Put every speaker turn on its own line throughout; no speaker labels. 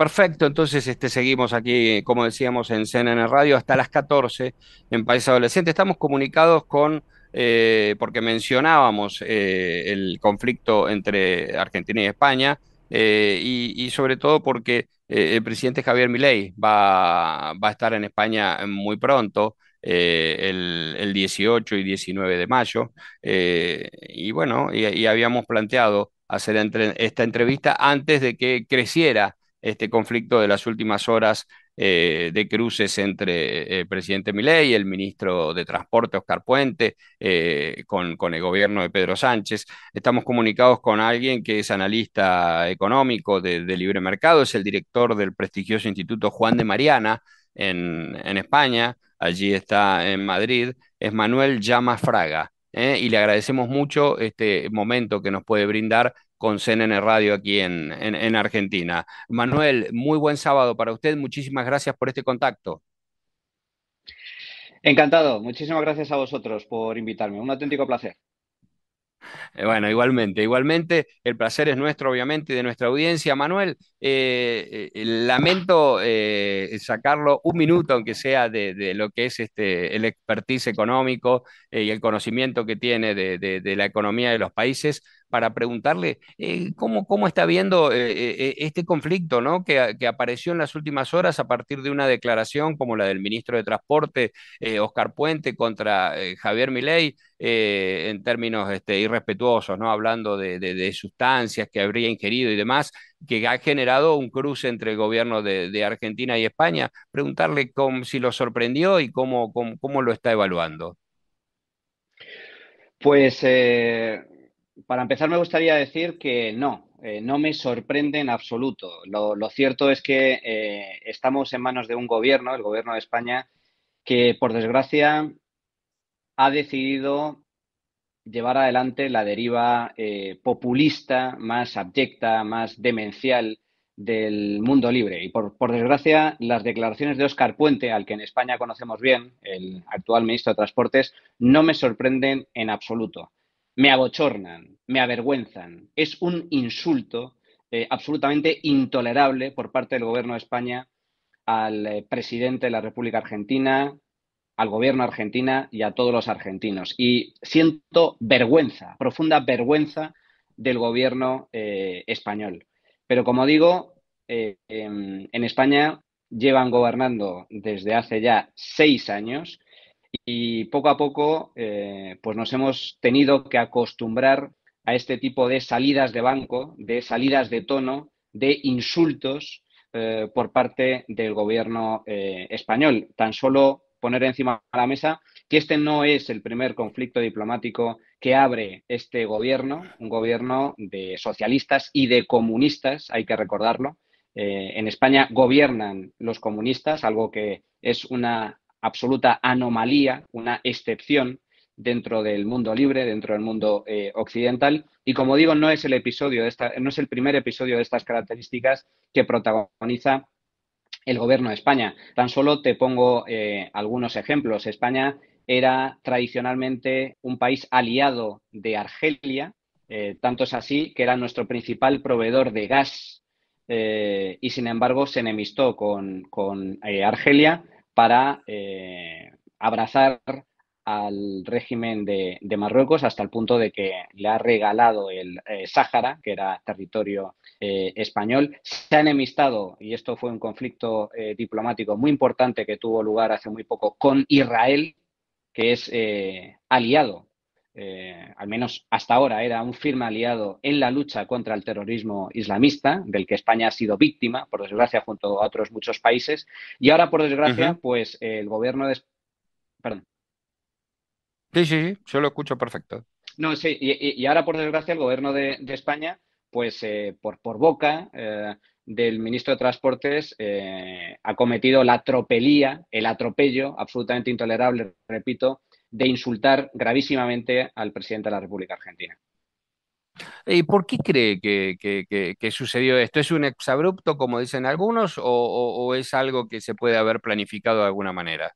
perfecto. Entonces, este, seguimos aquí, como decíamos, en CNN Radio hasta las 14 en País Adolescente. Estamos comunicados con, eh, porque mencionábamos eh, el conflicto entre Argentina y España, eh, y, sobre todo porque el presidente Javier Milei va, a estar en España muy pronto. el, 18 y 19 de mayo. y bueno, y, habíamos planteado hacer esta entrevista antes de que creciera este conflicto de las últimas horas eh, de cruces entre el eh, presidente Milei, el ministro de Transporte, Oscar Puente, eh, con, con, el gobierno de Pedro Sánchez. Estamos comunicados con alguien que es analista económico de, libre mercado, es el director del prestigioso Instituto Juan de Mariana en, España, allí está en Madrid, es Manuel Llama Fraga. y le agradecemos mucho este momento que nos puede brindar con CNN Radio aquí en, Argentina. Manuel, muy buen sábado para usted. Muchísimas gracias por este contacto.
Encantado. Muchísimas gracias a vosotros por invitarme. Un auténtico placer.
Eh, bueno, igualmente, igualmente, el placer es nuestro, obviamente, de nuestra audiencia. Manuel, eh, eh, lamento sacarlo un minuto, aunque sea de, lo que es este, el expertise económico y el conocimiento que tiene de la economía de los países, para preguntarle eh, cómo, cómo está viendo eh, eh, este conflicto ¿no? Que, apareció en las últimas horas a partir de una declaración como la del ministro de Transporte, Oscar Puente, contra Javier Milei, en términos este, irrespetuosos, ¿no? hablando de, sustancias que habría ingerido y demás, que ha generado un cruce entre el gobierno de, Argentina y España. Preguntarle cómo, si lo sorprendió y cómo, cómo, lo está evaluando.
Pues para empezar, me gustaría decir que no, eh, no me sorprende en absoluto. Lo, cierto es que eh, estamos en manos de un gobierno, el gobierno de España, que por desgracia ha decidido llevar adelante la deriva eh, populista más abyecta, más demencial del mundo libre. Y por, por, desgracia, las declaraciones de Óscar Puente, al que en España conocemos bien, el actual ministro de Transportes, no me sorprenden en absoluto me abochornan, me avergüenzan. Es un insulto eh, absolutamente intolerable por parte del Gobierno de España al eh, presidente de la República Argentina, al Gobierno argentina y a todos los argentinos. Y siento vergüenza, profunda vergüenza del Gobierno eh, español. Pero como digo, em, en España llevan gobernando desde hace ya seis años y poco a poco eh, pues nos hemos tenido que acostumbrar a este tipo de salidas de banco, de salidas de tono, de insultos eh, por parte del gobierno eh, español. Tan solo poner encima de la mesa que este no es el primer conflicto diplomático que abre este gobierno, un gobierno de socialistas y de comunistas, hay que recordarlo. en España gobiernan los comunistas, algo que es una absoluta anomalía, una excepción dentro del mundo libre, dentro del mundo eh, occidental. Y como digo, no es el episodio de esta, no es el primer episodio de estas características que protagoniza el gobierno de España. Tan solo te pongo eh, algunos ejemplos. España era tradicionalmente un país aliado de Argelia, eh, tanto es así que era nuestro principal proveedor de gas y sin embargo se enemistó con, con Argelia para eh, abrazar al régimen de, Marruecos hasta el punto de que le ha regalado el eh, Sáhara, que era territorio eh, español. Se ha enemistado, y esto fue un conflicto diplomático muy importante que tuvo lugar hace muy poco, con Israel, que es aliado eh, al menos hasta ahora, era un firme aliado en la lucha contra el terrorismo islamista, del que España ha sido víctima, por desgracia, junto a otros muchos países. Y ahora, por desgracia, pues el gobierno de... Perdón. Sí, sí,
sí, yo lo escucho perfecto.
No, sí, y, ahora, por desgracia, el gobierno de, España, pues eh, por, por boca eh, del ministro de Transportes, ha cometido la tropelía, el atropello absolutamente intolerable, repito, de insultar gravísimamente al presidente de la República Argentina.
¿Y por qué cree que, que, sucedió esto? ¿Es un exabrupto, como dicen algunos, o, es algo que se puede haber planificado de alguna manera?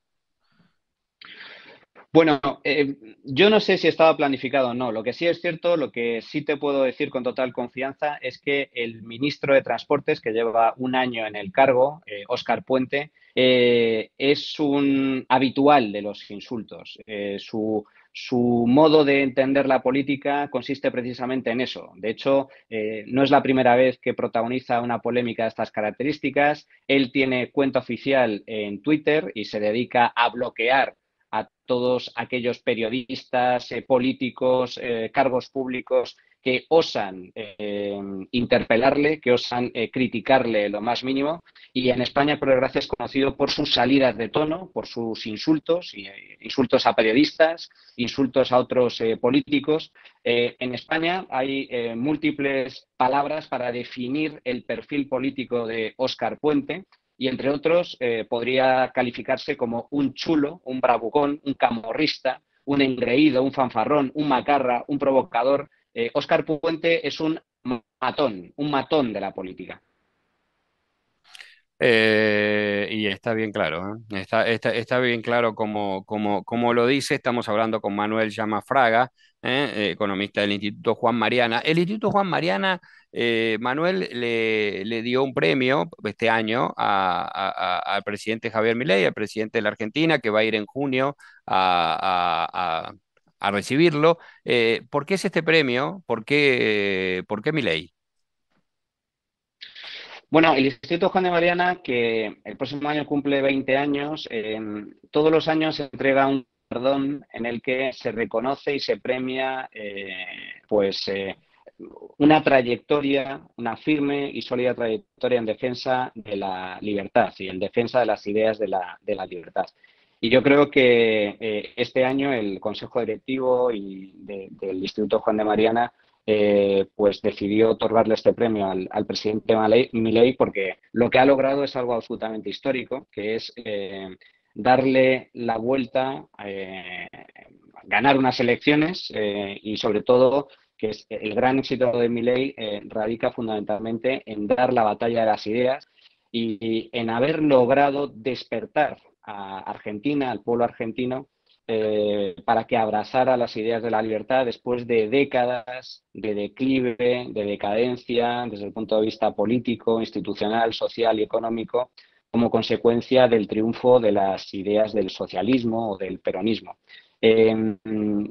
Bueno, eh, yo no sé si estaba planificado o no. Lo que sí es cierto, lo que sí te puedo decir con total confianza es que el ministro de Transportes, que lleva un año en el cargo, Oscar eh, Óscar Puente, eh, es un habitual de los insultos. su, modo de entender la política consiste precisamente en eso. De hecho, no es la primera vez que protagoniza una polémica de estas características. Él tiene cuenta oficial en Twitter y se dedica a bloquear a todos aquellos periodistas, eh, políticos, eh, cargos públicos que osan eh, interpelarle, que osan criticarle lo más mínimo. Y en España, por desgracia, es conocido por sus salidas de tono, por sus insultos, insultos a periodistas, insultos a otros políticos. en España hay múltiples palabras para definir el perfil político de Óscar Puente y entre otros eh, podría calificarse como un chulo, un bravucón, un camorrista, un engreído, un fanfarrón, un macarra, un provocador. Oscar eh, Puente es un matón, un matón de la política.
Eh, y está bien claro, está, bien claro como, como, lo dice, estamos hablando con Manuel Llamafraga, ¿eh? economista del Instituto Juan Mariana. El Instituto Juan Mariana, eh, Manuel, le, dio un premio este año a, al presidente Javier Milei, al presidente de la Argentina, que va a ir en junio a, recibirlo. Eh, ¿Por qué es este premio? ¿Por qué, por qué Milei?
Bueno, el Instituto Juan de Mariana, que el próximo año cumple 20 años, todos los años se entrega un en el que se reconoce y se premia eh, pues eh, una trayectoria, una firme y sólida trayectoria en defensa de la libertad y en defensa de las ideas de la, libertad. Y yo creo que eh, este año el Consejo Directivo y del Instituto Juan de Mariana pues decidió otorgarle este premio al, al, presidente Milei porque lo que ha logrado es algo absolutamente histórico, que es darle la vuelta, eh, ganar unas elecciones eh, y sobre todo que es el gran éxito de mi ley eh, radica fundamentalmente en dar la batalla de las ideas y, en haber logrado despertar a Argentina, al pueblo argentino, para que abrazara las ideas de la libertad después de décadas de declive, de decadencia desde el punto de vista político, institucional, social y económico, como consecuencia del triunfo de las ideas del socialismo o del peronismo. Em,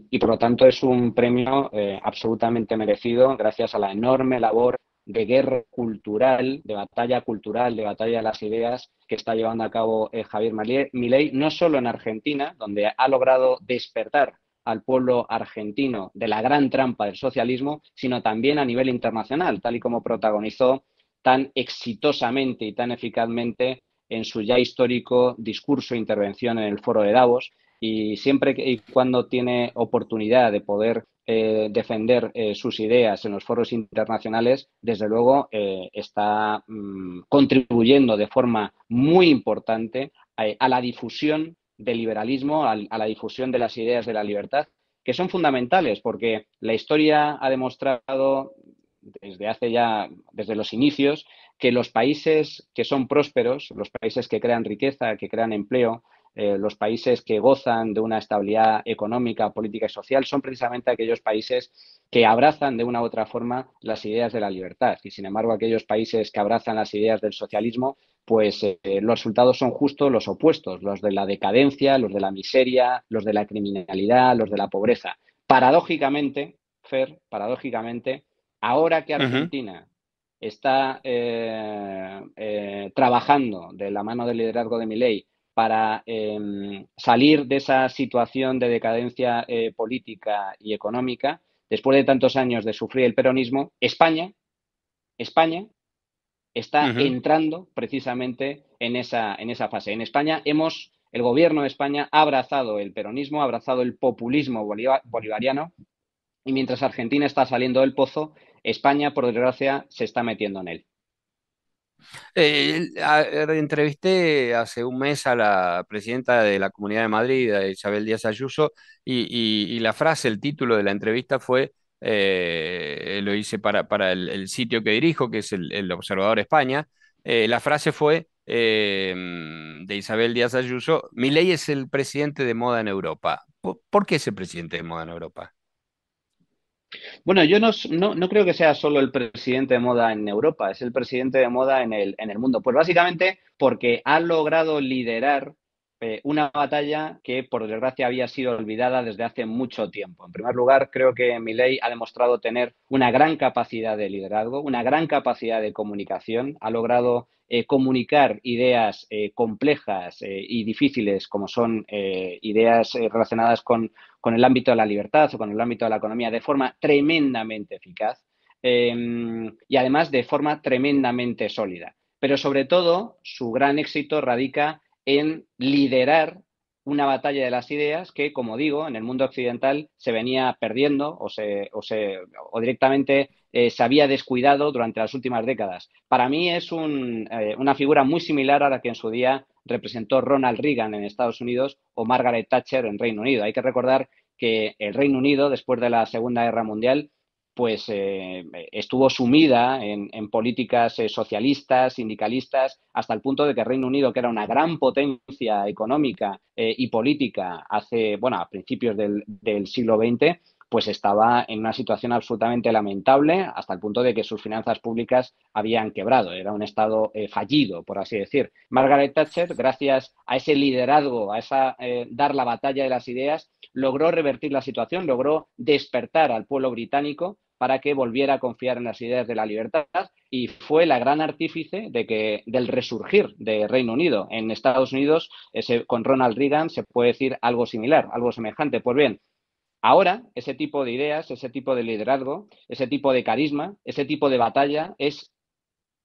y por lo tanto es un premio eh, absolutamente merecido gracias a la enorme labor de guerra cultural, de batalla cultural, de batalla de las ideas que está llevando a cabo eh, Javier Milei, no solo en Argentina, donde ha logrado despertar al pueblo argentino de la gran trampa del socialismo, sino también a nivel internacional, tal y como protagonizó tan exitosamente y tan eficazmente en su ya histórico discurso e intervención en el foro de Davos y siempre y cuando tiene oportunidad de poder eh, defender eh, sus ideas en los foros internacionales, desde luego eh, está mm, contribuyendo de forma muy importante a, la difusión del liberalismo, a la difusión de las ideas de la libertad que son fundamentales porque la historia ha demostrado desde hace ya, desde los inicios, que los países que son prósperos, los países que crean riqueza, que crean empleo, eh, los países que gozan de una estabilidad económica, política y social son precisamente aquellos países que abrazan de una u otra forma las ideas de la libertad. Y sin embargo, aquellos países que abrazan las ideas del socialismo, pues eh, los resultados son justo los opuestos, los de la decadencia, los de la miseria, los de la criminalidad, los de la pobreza. Paradójicamente, Fer, paradójicamente, Ahora que Argentina está eh, eh, trabajando de la mano del liderazgo de Milei para em, salir de esa situación de decadencia eh, política y económica, después de tantos años de sufrir el peronismo, España, España está entrando precisamente en esa, en esa fase. En España hemos, el gobierno de España ha abrazado el peronismo, ha abrazado el populismo bolivariano, y mientras Argentina está saliendo del pozo, España, por desgracia, se está metiendo en él.
Eh, entrevisté hace un mes a la presidenta de la Comunidad de Madrid, Isabel Díaz Ayuso, y, la frase, el título de la entrevista fue, eh, lo hice para, el, sitio que dirijo, que es el, Observador España, eh, la frase fue de Isabel Díaz Ayuso, mi ley es el presidente de moda en Europa. ¿Por qué es el presidente de moda
en Europa? Bueno, yo no, creo que sea solo el presidente de moda en Europa, es el presidente de moda en el, en el mundo. Pues básicamente porque ha logrado liderar eh, una batalla que, por desgracia, había sido olvidada desde hace mucho tiempo. En primer lugar, creo que Milei ha demostrado tener una gran capacidad de liderazgo, una gran capacidad de comunicación, ha logrado eh, comunicar ideas eh, complejas y difíciles, como son ideas relacionadas con, el ámbito de la libertad o con el ámbito de la economía, de forma tremendamente eficaz. Em, y además de forma tremendamente sólida. Pero sobre todo, su gran éxito radica en liderar una batalla de las ideas que, como digo, en el mundo occidental se venía perdiendo o, se, o, se, o directamente eh, se había descuidado durante las últimas décadas. Para mí es un, eh, una figura muy similar a la que en su día representó Ronald Reagan en Estados Unidos o Margaret Thatcher en Reino Unido. Hay que recordar que el Reino Unido, después de la Segunda Guerra Mundial, pues eh, estuvo sumida en, políticas eh, socialistas, sindicalistas, hasta el punto de que Reino Unido, que era una gran potencia económica eh, y política hace, bueno, a principios del, del, siglo XX, pues estaba en una situación absolutamente lamentable, hasta el punto de que sus finanzas públicas habían quebrado, era un Estado fallido, por así decir. Margaret Thatcher, gracias a ese liderazgo, a esa dar la batalla de las ideas, logró revertir la situación, logró despertar al pueblo británico para que volviera a confiar en las ideas de la libertad y fue la gran artífice de que, del resurgir de Reino Unido. En Estados Unidos, ese, con Ronald Reagan, se puede decir algo similar, algo semejante. Pues bien, ahora ese tipo de ideas, ese tipo de liderazgo, ese tipo de carisma, ese tipo de batalla es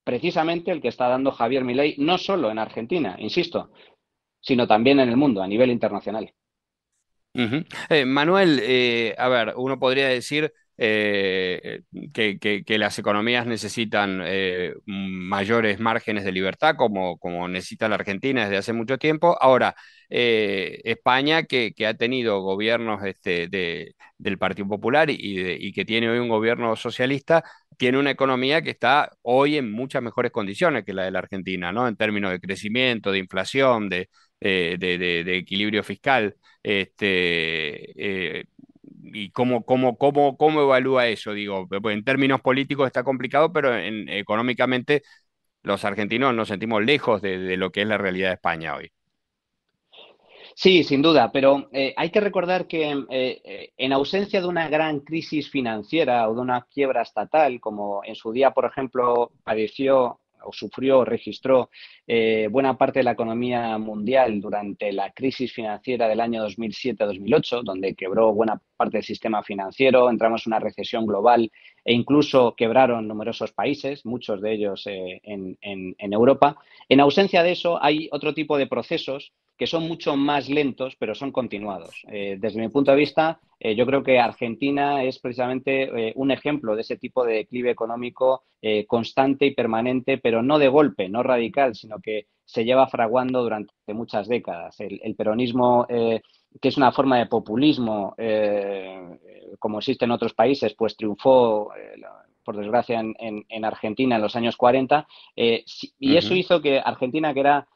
precisamente el que está dando Javier Milei, no solo en Argentina, insisto, sino también en el mundo, a nivel internacional.
Eh, Manuel, eh, a ver, uno podría decir eh, que, las economías necesitan mayores márgenes de libertad, como, necesita la Argentina desde hace mucho tiempo. Ahora, España, que, ha tenido gobiernos este, del Partido Popular y, y que tiene hoy un gobierno socialista, tiene una economía que está hoy en muchas mejores condiciones que la de la Argentina, ¿no? En términos de crecimiento, de inflación, de, eh, de, equilibrio fiscal. Este, eh, ¿Y cómo, cómo, cómo, cómo evalúa eso? Digo, pues, en términos políticos está complicado, pero económicamente los argentinos nos sentimos lejos de, lo que es la realidad de España hoy.
Sí, sin duda, pero eh, hay que recordar que en ausencia de una gran crisis financiera o de una quiebra estatal, como en su día, por ejemplo, padeció o sufrió, registró eh, buena parte de la economía mundial durante la crisis financiera del año 2007-2008, donde quebró buena parte del sistema financiero, entramos en una recesión global e incluso quebraron numerosos países, muchos de ellos eh, en, Europa. En ausencia de eso, hay otro tipo de procesos que son mucho más lentos, pero son continuados. Eh, desde mi punto de vista, eh, yo creo que Argentina es precisamente un ejemplo de ese tipo de declive económico constante y permanente, pero no de golpe, no radical, sino que se lleva fraguando durante muchas décadas. el peronismo que es una forma de populismo, eh, como existe en otros países, pues triunfó, eh, por desgracia, en, Argentina en los años 40, eh, y eso hizo que Argentina, que era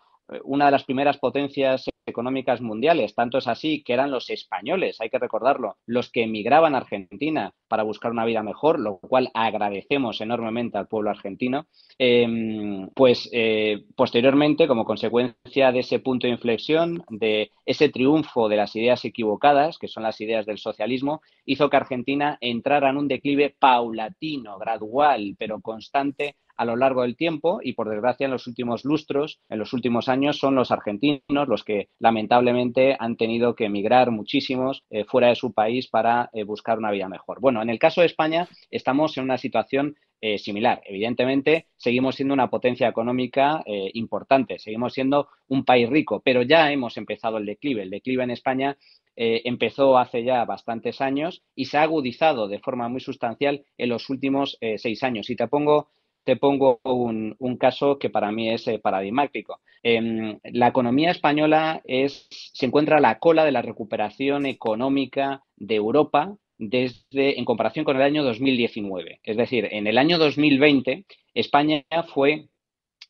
una de las primeras potencias económicas mundiales, tanto es así que eran los españoles, hay que recordarlo, los que emigraban a Argentina, para buscar una vida mejor, lo cual agradecemos enormemente al pueblo argentino, em, pues eh, posteriormente, como consecuencia de ese punto de inflexión, de ese triunfo de las ideas equivocadas, que son las ideas del socialismo, hizo que Argentina entrara en un declive paulatino, gradual, pero constante a lo largo del tiempo y por desgracia en los últimos lustros, en los últimos años, son los argentinos los que lamentablemente han tenido que emigrar muchísimos eh, fuera de su país para eh, buscar una vida mejor. Bueno, en el caso de España estamos en una situación eh, similar. Evidentemente, seguimos siendo una potencia económica eh, importante, seguimos siendo un país rico, pero ya hemos empezado el declive. El declive en España eh, empezó hace ya bastantes años y se ha agudizado de forma muy sustancial en los últimos seis años. Y te pongo te pongo un, caso que para mí es paradigmático. Em, la economía española es, se encuentra a la cola de la recuperación económica de Europa desde, en comparación con el año 2019. Es decir, en el año 2020, España fue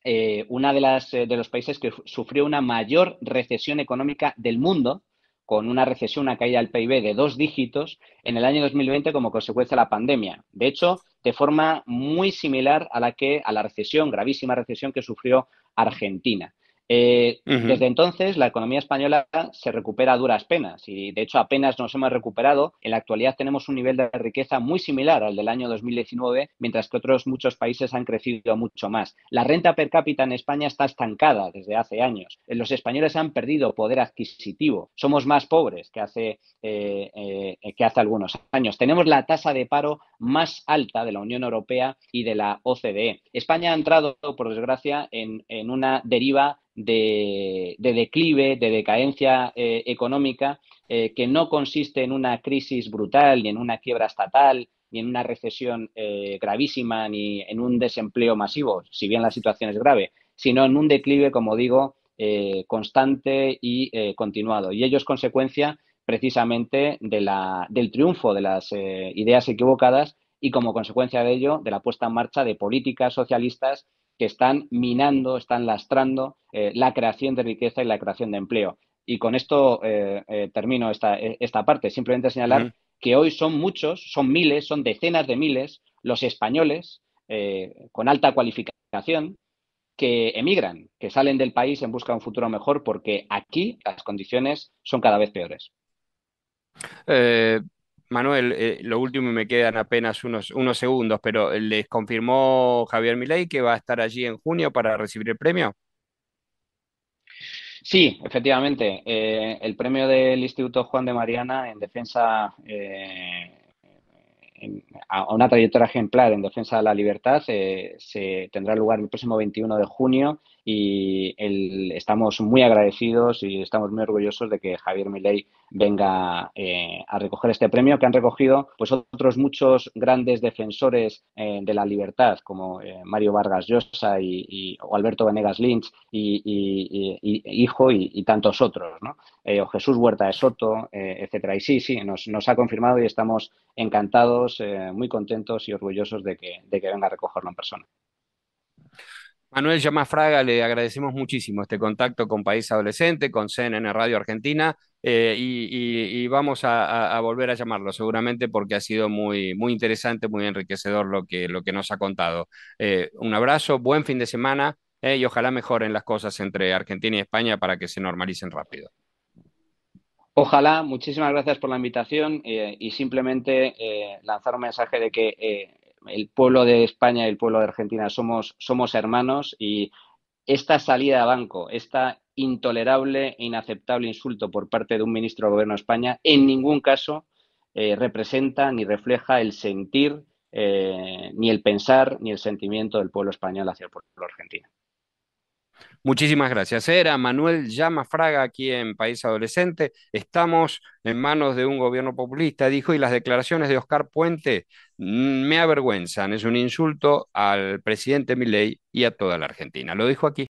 eh, uno de, eh, de los países que sufrió una mayor recesión económica del mundo, con una recesión, una caída del PIB de dos dígitos en el año 2020 como consecuencia de la pandemia. De hecho, de forma muy similar a la que a la recesión, gravísima recesión que sufrió Argentina. Eh, desde entonces, la economía española se recupera a duras penas y, de hecho, apenas nos hemos recuperado. En la actualidad tenemos un nivel de riqueza muy similar al del año 2019, mientras que otros muchos países han crecido mucho más. La renta per cápita en España está estancada desde hace años. Eh, los españoles han perdido poder adquisitivo. Somos más pobres que hace, eh, que hace algunos años. Tenemos la tasa de paro más alta de la Unión Europea y de la OCDE. España ha entrado, por desgracia, en, en una deriva de, declive, de decadencia eh, económica, eh, que no consiste en una crisis brutal, ni en una quiebra estatal, ni en una recesión eh, gravísima, ni en un desempleo masivo, si bien la situación es grave, sino en un declive, como digo, constante y continuado. Y ello es consecuencia precisamente de del triunfo de las ideas equivocadas y como consecuencia de ello de la puesta en marcha de políticas socialistas que están minando, están lastrando eh, la creación de riqueza y la creación de empleo. Y con esto eh, eh, termino esta, esta, parte. Simplemente señalar que hoy son muchos, son miles, son decenas de miles los españoles con alta cualificación que emigran, que salen del país en busca de un futuro mejor porque aquí las condiciones son cada vez peores.
Manuel, eh, lo último y me quedan apenas unos, unos segundos, pero eh, ¿les confirmó Javier Milei que va a estar allí en junio para recibir el premio? Sí,
efectivamente. Eh, el premio del Instituto Juan de Mariana en defensa a una trayectoria ejemplar en defensa de la libertad se, tendrá lugar el próximo 21 de junio y estamos muy agradecidos y estamos muy orgullosos de que Javier Milei venga eh, a recoger este premio que han recogido pues otros muchos grandes defensores eh, de la libertad como eh, Mario Vargas Llosa y, Alberto Venegas Lynch y, hijo y, tantos otros ¿no? o Jesús Huerta de Soto etcétera y sí sí nos, ha confirmado y estamos encantados muy contentos y orgullosos de que, venga a recogerlo en persona
Manuel Fraga, le agradecemos muchísimo este contacto con País Adolescente, con CNN Radio Argentina. Eh, y, vamos a, volver a llamarlo seguramente porque ha sido muy, muy interesante, muy enriquecedor lo que, lo que nos ha contado. Eh, un abrazo, buen fin de semana eh, y ojalá mejoren las cosas entre Argentina y España para que se
normalicen rápido. Ojalá, muchísimas gracias por la invitación y simplemente lanzar un mensaje de que el pueblo de España y el pueblo de Argentina somos, somos hermanos y esta salida a banco, esta intolerable e inaceptable insulto por parte de un ministro del Gobierno de España en ningún caso eh, representa ni refleja el sentir, eh, ni el pensar, ni el sentimiento del pueblo español hacia el pueblo argentino.
Muchísimas gracias. Era Manuel Llama Fraga aquí en País Adolescente. Estamos en manos de un gobierno populista, dijo, y las declaraciones de Oscar Puente mm, me avergüenzan. Es un insulto al presidente
Milei y a toda la Argentina. Lo dijo aquí.